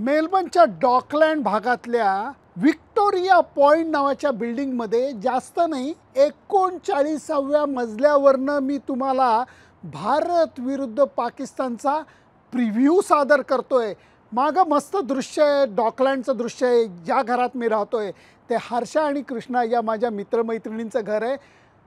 मेलबर्नच्या डॉकलँड भागातल्या Victoria point नावाच्या बिल्डिंगमध्ये जास्त नाही एकोणचाळीसाव्या मजल्यावरनं मी तुम्हाला भारत विरुद्ध पाकिस्तानचा प्रिव्ह्यू सादर करतो आहे मागं मस्त दृश्य आहे डॉकलँडचं दृश्य आहे ज्या घरात मी राहतो आहे ते हर्षा आणि कृष्णा या माझ्या मित्रमैत्रिणींचं घर आहे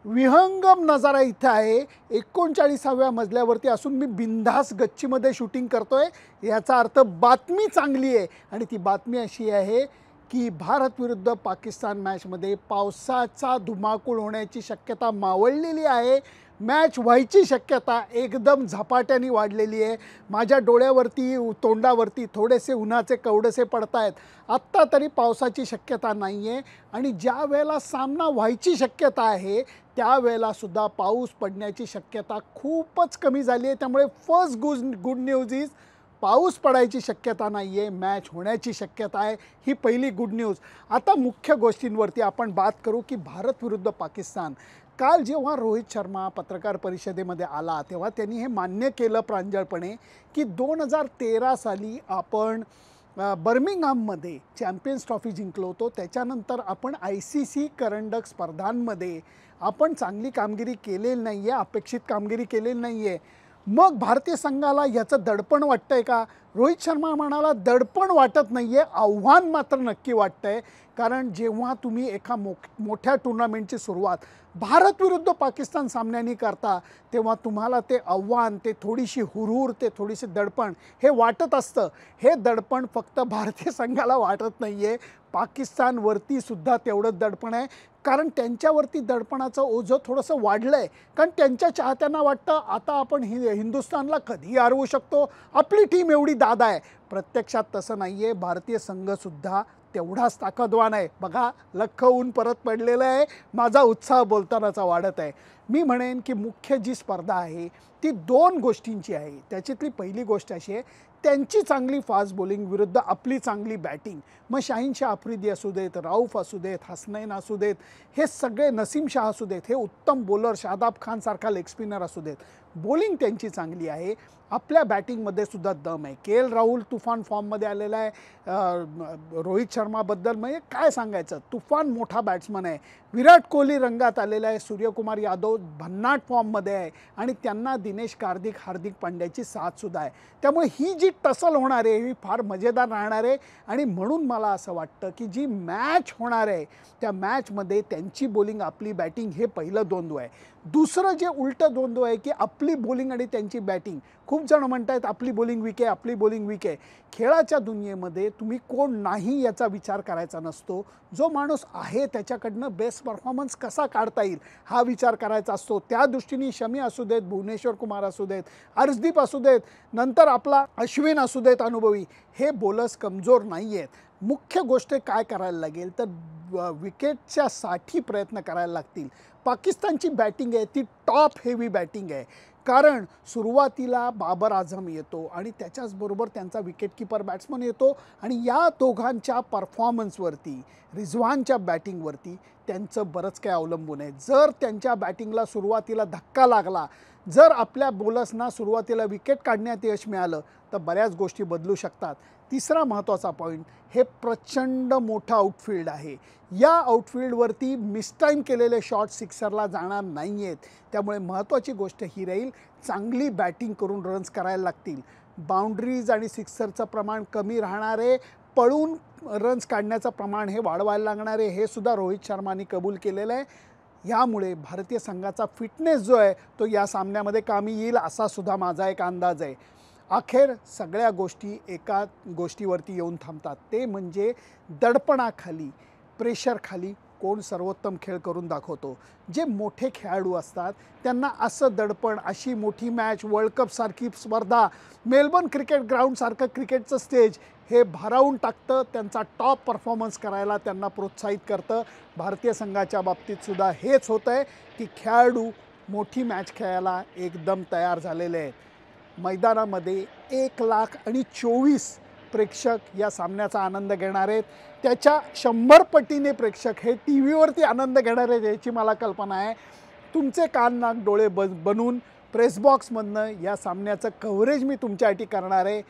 विहंगम नजारा इथं आहे एकोणचाळीसाव्या मजल्यावरती असून मी बिंधास गच्चीमध्ये शूटिंग करतो आहे याचा अर्थ बातमी चांगली आहे आणि ती बातमी अशी आहे की भारत विरुद्ध पाकिस्तान मॅचमध्ये पावसाचा धुमाकूळ होण्याची शक्यता मावळलेली आहे मॅच व्हायची शक्यता एकदम झपाट्याने वाढलेली आहे माझ्या डोळ्यावरती तोंडावरती थोडेसे उन्हाचे कवडसे पडत आहेत आत्ता तरी पावसाची शक्यता नाही आहे आणि ज्या वेळेला सामना व्हायची शक्यता आहे त्यावेळेलासुद्धा पाऊस पडण्याची शक्यता खूपच कमी झाली आहे त्यामुळे फर्स्ट गुज गुड न्यूज इज पाऊस पडायची शक्यता नाही आहे मॅच होण्याची शक्यता आहे ही पहिली गुड न्यूज आता मुख्य गोष्टींवरती आपण बात करू की भारत विरुद्ध पाकिस्तान काल जेव्हा रोहित शर्मा पत्रकार परिषदेमध्ये आला तेव्हा त्यांनी हे मान्य केलं प्रांजळपणे की दोन हजार तेरा साली आपण बर्मिंगहाममध्ये चॅम्पियन्स ट्रॉफी जिंकलो होतो त्याच्यानंतर आपण आय सी सी करंडक स्पर्धांमध्ये आपण चांगली कामगिरी केलेली नाही आहे अपेक्षित कामगिरी केलेली नाही आहे मग भारतीय संघाला याचं दडपण वाटतंय का रोहित शर्मा म्हणाला दडपण वाटत नाही आहे आव्हान मात्र नक्की वाटतं आहे कारण जेव्हा तुम्ही एका मो मोठ्या टुर्नामेंटची सुरुवात भारत विरुद्ध पाकिस्तान सामन्यांनी करता तेव्हा तुम्हाला ते आव्हान ते थोडीशी हुरहुर ते थोडीशी दडपण हे वाटत असतं हे दडपण फक्त भारतीय संघाला वाटत नाही आहे पाकिस्तानवरती सुद्धा तेवढंच दडपण आहे कारण त्यांच्यावरती दडपणाचं ओझं थोडंसं वाढलं आहे कारण त्यांच्या चाहत्यांना वाटतं आता आपण हि हिंदुस्थानला कधी हरवू शकतो आपली टीम एवढी दादा आहे प्रत्यक्षात तसं नाही आहे भारतीय संघसुद्धा तेवढाच ताकदवान आहे बघा लख ऊन परत पडलेलं आहे माझा उत्साह बोलतानाचा वाढत आहे मी म्हणेन की मुख्य जी स्पर्धा आहे ती दोन गोष्टींची आहे त्याच्यातली पहिली गोष्ट अशी आहे त्यांची चांगली फास्ट बॉलिंग विरुद्ध आपली चांगली बॅटिंग मग शाहीनशाह आफ्रिदी असू देत राऊफ असू देत हसनैन असू देत हे सगळे नसीम शाह असू देत हे उत्तम बॉलर शादाब खानसारखा लेग स्पिनर असू देत बॉलिंग त्यांची चांगली आहे आपल्या बॅटिंगमध्ये सुद्धा दम आहे के एल राहुल तुफान फॉर्ममध्ये आलेला आहे रोहित शर्माबद्दल म्हणजे काय सांगायचं तुफान मोठा बॅट्समन आहे विराट कोहली रंगात आलेला आहे सूर्यकुमार यादव भन्नाट फॉर्ममध्ये आहे आणि त्यांना दिनेश कार्दिक हार्दिक पांड्याची साथसुद्धा आहे त्यामुळे ही जी टसल होणार आहे ही फार मजेदार राहणार आहे आणि म्हणून मला असं वाटतं की जी मॅच होणार आहे त्या मॅचमध्ये त्यांची बॉलिंग आपली बॅटिंग हे पहिलं द्वंद्व आहे दुसरं जे उलटं द्वंद्व आहे की आपली बॉलिंग आणि त्यांची बॅटिंग खूप जण म्हणत आहेत आपली बॉलिंग वीक आहे आपली बॉलिंग वीक आहे खेळाच्या दुनियेमध्ये तुम्ही कोण नाही याचा विचार करायचा नसतो जो माणूस आहे त्याच्याकडनं बेस्ट परफॉर्मन्स कसा काढता येईल हा विचार करायचा असतो त्या दृष्टीने शमी असू देत भुवनेश्वर कुमार असू देत अर्जदीप असू देत नंतर आपला अश्विन असू देत अनुभवी हे बोलस कमजोर नाही मुख्य गोष्ट काय करायला लागेल तर विकेटच्यासाठी प्रयत्न करायला लागतील पाकिस्तानची बॅटिंग आहे ती टॉप हेवी बॅटिंग आहे कारण सुरुवातीला बाबर आझम येतो आणि त्याच्याचबरोबर त्यांचा विकेटकीपर बॅट्समन येतो आणि या दोघांच्या परफॉर्मन्सवरती रिझवानच्या बॅटिंगवरती त्यांचं बरंच काही अवलंबून आहे जर त्यांच्या बॅटिंगला सुरुवातीला धक्का लागला जर आपल्या बोलर्सना सुरुवातीला विकेट काढण्यात यश मिळालं तर बऱ्याच गोष्टी बदलू शकतात तिसरा महत्त्वाचा पॉईंट हे प्रचंड मोठं आउटफील्ड आहे या आउटफील्डवरती मिसटाईम केलेले शॉट सिक्सरला जाणार नाही आहेत त्यामुळे महत्त्वाची गोष्ट ही राहील चांगली बॅटिंग करून रन्स करायला लागतील बाउंड्रीज आणि सिक्सरचं प्रमाण कमी राहणार आहे पळून रन्स काढण्याचं प्रमाण हे वाढवायला लागणार आहे हे सुद्धा रोहित शर्माने कबूल केलेलं आहे यामुळे भारतीय संघाचा फिटनेस जो आहे तो या सामन्यामध्ये कामी येईल असा सुद्धा माझा एक अंदाज आहे अखेर सगळ्या गोष्टी एका गोष्टीवरती येऊन थांबतात ते म्हणजे दडपणाखाली प्रेशरखाली कोण सर्वोत्तम खेळ करून दाखवतो जे मोठे खेळाडू असतात त्यांना असं दडपण अशी मोठी मॅच वर्ल्ड कपसारखी स्पर्धा मेलबर्न क्रिकेट ग्राउंडसारखं क्रिकेटचं स्टेज हे भारावून टाकतं त्यांचा टॉप परफॉर्मन्स करायला त्यांना प्रोत्साहित करतं भारतीय संघाच्या बाबतीतसुद्धा हेच होतं आहे की खेळाडू मोठी मॅच खेळायला एकदम तयार झालेले आहेत मैदानामध्ये एक लाख आणि चोवीस प्रेक्षक या सामन्याचा आनंद घेणार आहेत त्याच्या शंभर पटीने प्रेक्षक हे टी व्हीवरती आनंद घेणार आहेत याची मला कल्पना आहे तुमचे कान नाक डोळे ब बनून प्रेसबॉक्समधनं या सामन्याचं कव्हरेज मी तुमच्यासाठी करणार आहे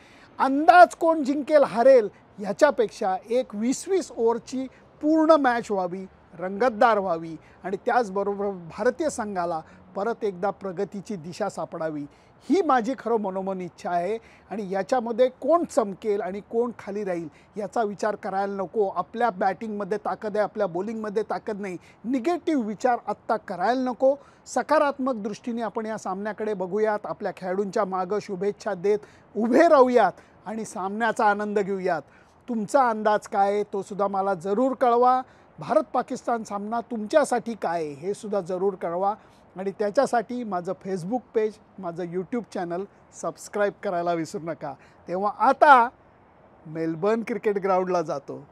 अंदाज कोण जिंकेल हारेल ह्याच्यापेक्षा एक वीस वीस ओव्हरची पूर्ण मॅच व्हावी रंगतदार व्हावी आणि त्याचबरोबर भारतीय संघाला परत एकदा प्रगतीची दिशा सापडावी ही माझी खरं मनोमन इच्छा आहे आणि याच्यामध्ये कोण चमकेल आणि कोण खाली राहील याचा विचार करायला नको आपल्या बॅटिंगमध्ये ताकद आहे आपल्या बॉलिंगमध्ये ताकद नाही निगेटिव्ह विचार आत्ता करायला नको सकारात्मक दृष्टीने आपण या सामन्याकडे बघूयात आपल्या खेळाडूंच्या मागं शुभेच्छा देत उभे राहूयात आणि सामन्याचा आनंद घेऊयात तुमचा अंदाज काय तो सुद्धा मला जरूर कळवा भारत पाकिस्तान सामना तुमच्यासाठी काय हे सुद्धा जरूर कळवा आणि त्याच्यासाठी माझं फेसबुक पेज माझं यूट्यूब चॅनल सबस्क्राईब करायला विसरू नका तेव्हा आता मेलबर्न क्रिकेट ग्राउंडला जातो